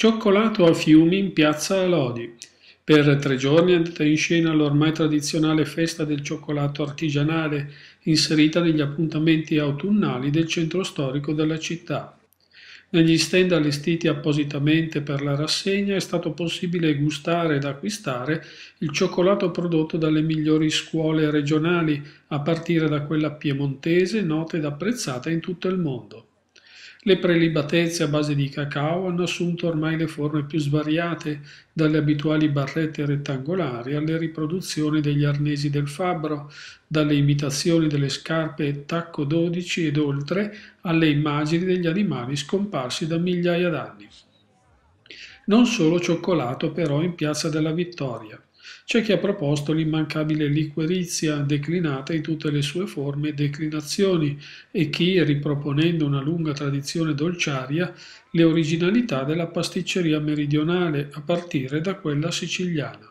Cioccolato a Fiumi in piazza Lodi. Per tre giorni è andata in scena l'ormai tradizionale festa del cioccolato artigianale, inserita negli appuntamenti autunnali del centro storico della città. Negli stand allestiti appositamente per la rassegna è stato possibile gustare ed acquistare il cioccolato prodotto dalle migliori scuole regionali, a partire da quella piemontese, nota ed apprezzata in tutto il mondo. Le prelibatezze a base di cacao hanno assunto ormai le forme più svariate, dalle abituali barrette rettangolari alle riproduzioni degli arnesi del fabbro, dalle imitazioni delle scarpe tacco 12 ed oltre alle immagini degli animali scomparsi da migliaia d'anni. Non solo cioccolato però in Piazza della Vittoria. C'è chi ha proposto l'immancabile liquorizia declinata in tutte le sue forme e declinazioni e chi, riproponendo una lunga tradizione dolciaria, le originalità della pasticceria meridionale a partire da quella siciliana.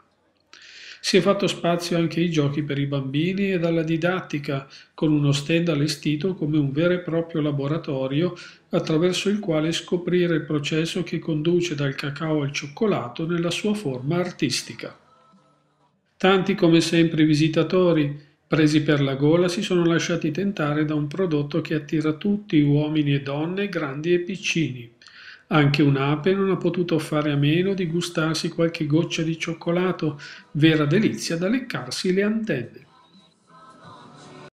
Si è fatto spazio anche ai giochi per i bambini e alla didattica, con uno stand allestito come un vero e proprio laboratorio attraverso il quale scoprire il processo che conduce dal cacao al cioccolato nella sua forma artistica. Tanti come sempre visitatori, presi per la gola, si sono lasciati tentare da un prodotto che attira tutti, uomini e donne, grandi e piccini. Anche un'ape non ha potuto fare a meno di gustarsi qualche goccia di cioccolato, vera delizia da leccarsi le antenne.